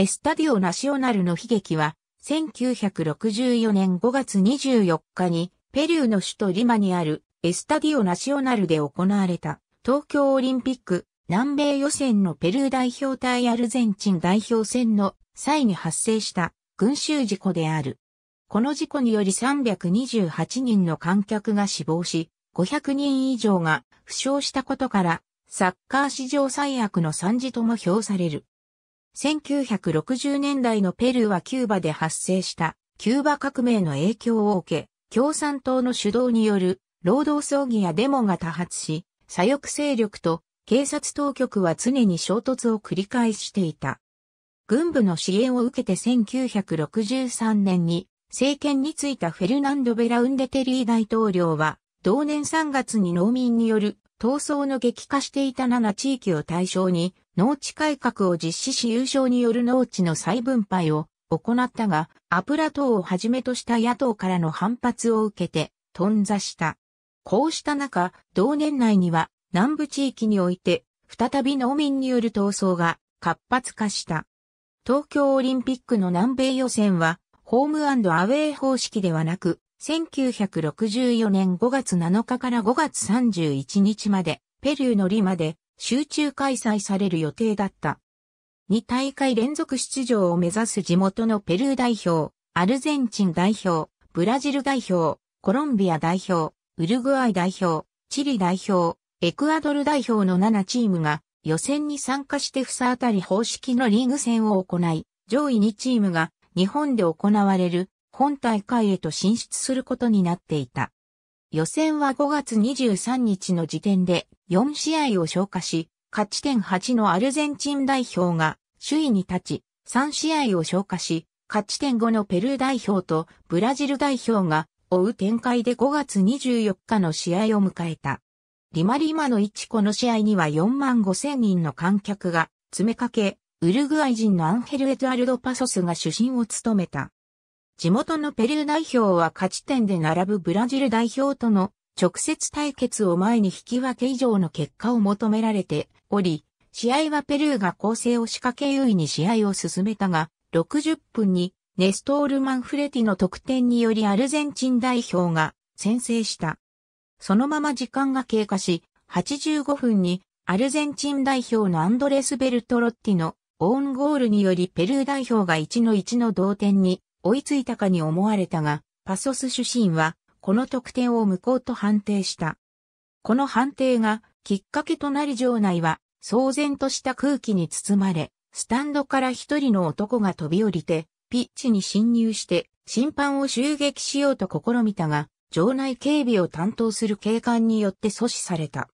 エスタディオナショナルの悲劇は、1964年5月24日に、ペルーの首都リマにあるエスタディオナショナルで行われた、東京オリンピック、南米予選のペルー代表対アルゼンチン代表戦の際に発生した群衆事故である。この事故により328人の観客が死亡し、500人以上が負傷したことから、サッカー史上最悪の惨事とも評される。1960年代のペルーはキューバで発生したキューバ革命の影響を受け、共産党の主導による労働争議やデモが多発し、左翼勢力と警察当局は常に衝突を繰り返していた。軍部の支援を受けて1963年に政権に就いたフェルナンド・ベラウンデテリー大統領は同年3月に農民による闘争の激化していた7地域を対象に、農地改革を実施し優勝による農地の再分配を行ったが、アプラ党をはじめとした野党からの反発を受けて、頓挫した。こうした中、同年内には南部地域において、再び農民による闘争が活発化した。東京オリンピックの南米予選は、ホームアウェイ方式ではなく、1964年5月7日から5月31日まで、ペルーのリマで集中開催される予定だった。2大会連続出場を目指す地元のペルー代表、アルゼンチン代表、ブラジル代表、コロンビア代表、ウルグアイ代表、チリ代表、エクアドル代表の7チームが予選に参加してふさあたり方式のリーグ戦を行い、上位2チームが日本で行われる本大会へと進出することになっていた。予選は5月23日の時点で4試合を消化し、勝ち点8のアルゼンチン代表が首位に立ち、3試合を消化し、勝ち点5のペルー代表とブラジル代表が追う展開で5月24日の試合を迎えた。リマリマの1この試合には4万5千人の観客が詰めかけ、ウルグアイ人のアンヘル・エドアルド・パソスが主審を務めた。地元のペルー代表は勝ち点で並ぶブラジル代表との直接対決を前に引き分け以上の結果を求められており、試合はペルーが攻勢を仕掛け優位に試合を進めたが、60分にネストール・マンフレティの得点によりアルゼンチン代表が先制した。そのまま時間が経過し、85分にアルゼンチン代表のアンドレス・ベルトロッティのオーンゴールによりペルー代表が1の1の同点に追いついたかに思われたが、パソス主審は、この得点を無効と判定した。この判定が、きっかけとなり場内は、騒然とした空気に包まれ、スタンドから一人の男が飛び降りて、ピッチに侵入して、審判を襲撃しようと試みたが、場内警備を担当する警官によって阻止された。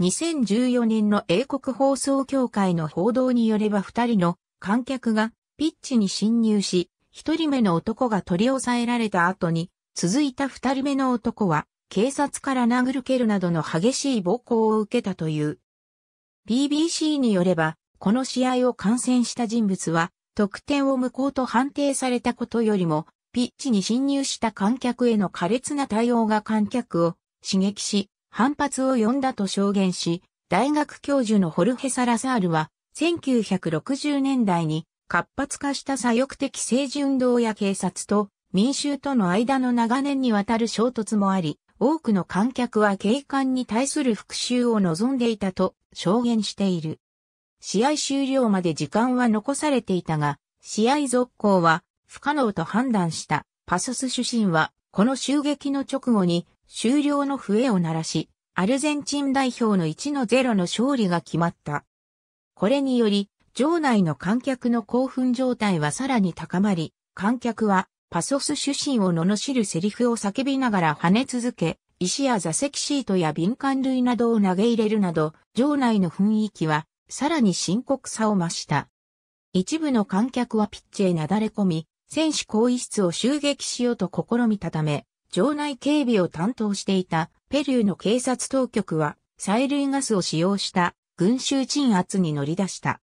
2014年の英国放送協会の報道によれば二人の観客がピッチに侵入し、一人目の男が取り押さえられた後に、続いた二人目の男は、警察から殴る蹴るなどの激しい暴行を受けたという。BBC によれば、この試合を観戦した人物は、得点を無効と判定されたことよりも、ピッチに侵入した観客への苛烈な対応が観客を刺激し、反発を呼んだと証言し、大学教授のホルヘ・サラサールは、1960年代に活発化した左翼的政治運動や警察と民衆との間の長年にわたる衝突もあり、多くの観客は警官に対する復讐を望んでいたと証言している。試合終了まで時間は残されていたが、試合続行は不可能と判断したパソス主審は、この襲撃の直後に終了の笛を鳴らし、アルゼンチン代表の1の0の勝利が決まった。これにより、場内の観客の興奮状態はさらに高まり、観客はパソス主身を罵るセリフを叫びながら跳ね続け、石や座席シートや敏感類などを投げ入れるなど、場内の雰囲気はさらに深刻さを増した。一部の観客はピッチへなだれ込み、選手更衣室を襲撃しようと試みたため、場内警備を担当していたペルーの警察当局は催涙ガスを使用した群衆鎮圧に乗り出した。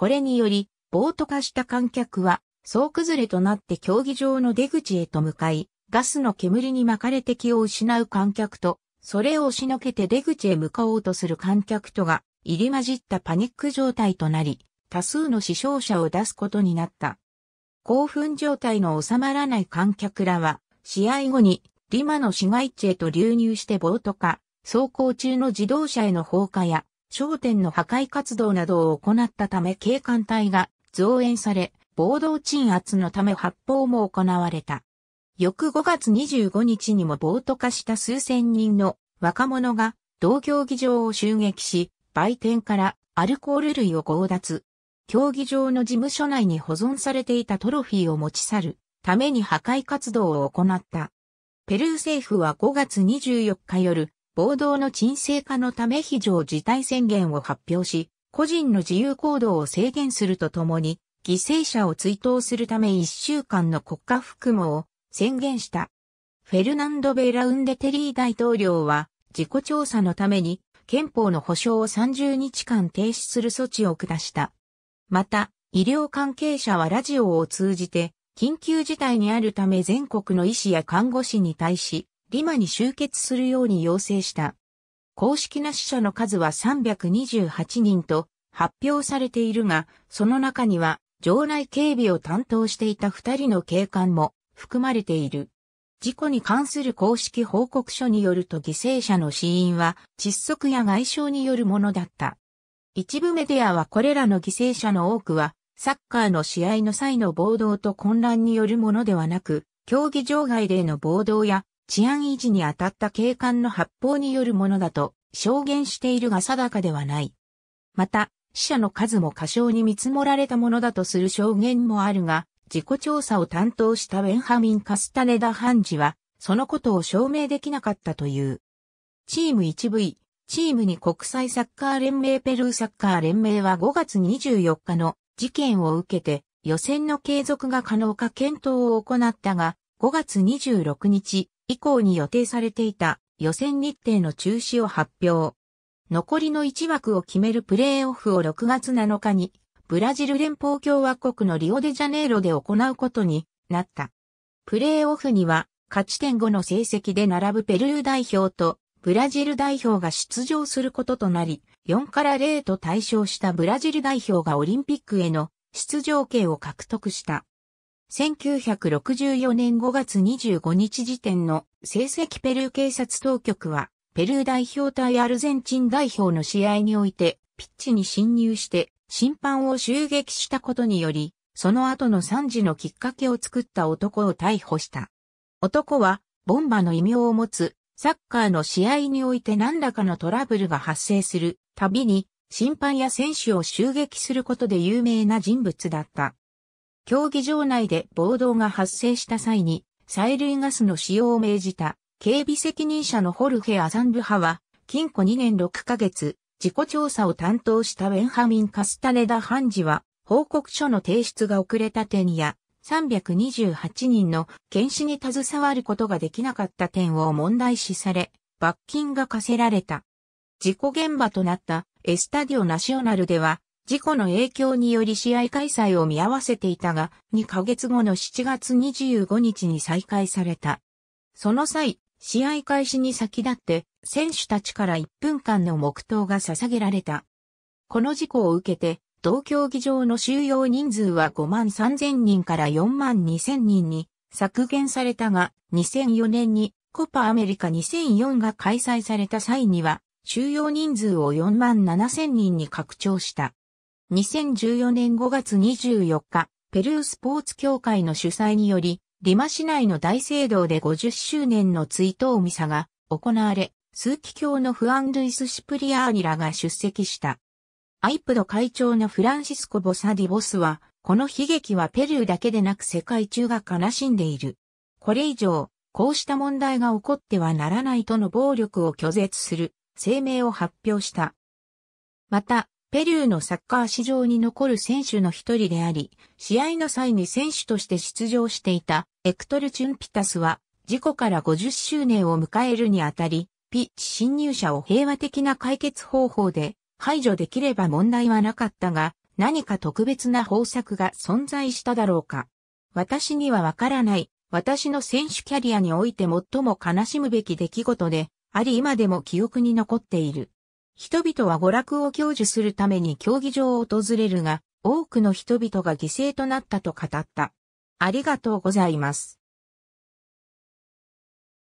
これにより、暴徒化した観客は、総崩れとなって競技場の出口へと向かい、ガスの煙に巻かれて気を失う観客と、それを押しのけて出口へ向かおうとする観客とが、入り混じったパニック状態となり、多数の死傷者を出すことになった。興奮状態の収まらない観客らは、試合後にリマの市街地へと流入して暴徒化、走行中の自動車への放火や、商店の破壊活動などを行ったため警官隊が増援され、暴動鎮圧のため発砲も行われた。翌5月25日にも暴徒化した数千人の若者が同競技場を襲撃し、売店からアルコール類を強奪。競技場の事務所内に保存されていたトロフィーを持ち去るために破壊活動を行った。ペルー政府は5月24日夜、暴動の沈静化のため非常事態宣言を発表し、個人の自由行動を制限するとともに、犠牲者を追悼するため1週間の国家服務を宣言した。フェルナンド・ベラウンデ・テリー大統領は、自己調査のために、憲法の保障を30日間停止する措置を下した。また、医療関係者はラジオを通じて、緊急事態にあるため全国の医師や看護師に対し、リマに集結するように要請した。公式な死者の数は328人と発表されているが、その中には場内警備を担当していた二人の警官も含まれている。事故に関する公式報告書によると犠牲者の死因は窒息や外傷によるものだった。一部メディアはこれらの犠牲者の多くはサッカーの試合の際の暴動と混乱によるものではなく、競技場外での暴動や治安維持に当たった警官の発砲によるものだと証言しているが定かではない。また、死者の数も過小に見積もられたものだとする証言もあるが、自己調査を担当したベンハミン・カスタネダ判事は、そのことを証明できなかったという。チーム 1V、チームに国際サッカー連盟ペルーサッカー連盟は5月24日の事件を受けて予選の継続が可能か検討を行ったが、5月26日、以降に予定されていた予選日程の中止を発表。残りの1枠を決めるプレーオフを6月7日にブラジル連邦共和国のリオデジャネイロで行うことになった。プレーオフには勝ち点5の成績で並ぶペルー代表とブラジル代表が出場することとなり、4から0と対象したブラジル代表がオリンピックへの出場権を獲得した。1964年5月25日時点の成績ペルー警察当局は、ペルー代表対アルゼンチン代表の試合において、ピッチに侵入して審判を襲撃したことにより、その後の惨事のきっかけを作った男を逮捕した。男は、ボンバの異名を持つ、サッカーの試合において何らかのトラブルが発生するたびに、審判や選手を襲撃することで有名な人物だった。競技場内で暴動が発生した際に、催涙ガスの使用を命じた、警備責任者のホルヘ・アサンブ派は、禁錮2年6ヶ月、事故調査を担当したベンハミン・カスタネダ判事は、報告書の提出が遅れた点や、328人の検視に携わることができなかった点を問題視され、罰金が課せられた。事故現場となったエスタディオナショナルでは、事故の影響により試合開催を見合わせていたが、2ヶ月後の7月25日に再開された。その際、試合開始に先立って、選手たちから1分間の黙祷が捧げられた。この事故を受けて、同競技場の収容人数は5万3000人から4万2000人に削減されたが、2004年にコパアメリカ2004が開催された際には、収容人数を4万7000人に拡張した。2014年5月24日、ペルースポーツ協会の主催により、リマ市内の大聖堂で50周年の追悼ミサが行われ、数奇教のフアン・ルイス・シプリアーニラが出席した。アイプド会長のフランシスコ・ボサディ・ボスは、この悲劇はペルーだけでなく世界中が悲しんでいる。これ以上、こうした問題が起こってはならないとの暴力を拒絶する声明を発表した。また、ペルーのサッカー史上に残る選手の一人であり、試合の際に選手として出場していたエクトル・チュンピタスは、事故から50周年を迎えるにあたり、ピッチ侵入者を平和的な解決方法で排除できれば問題はなかったが、何か特別な方策が存在しただろうか。私にはわからない、私の選手キャリアにおいて最も悲しむべき出来事で、あり今でも記憶に残っている。人々は娯楽を享受するために競技場を訪れるが、多くの人々が犠牲となったと語った。ありがとうございます。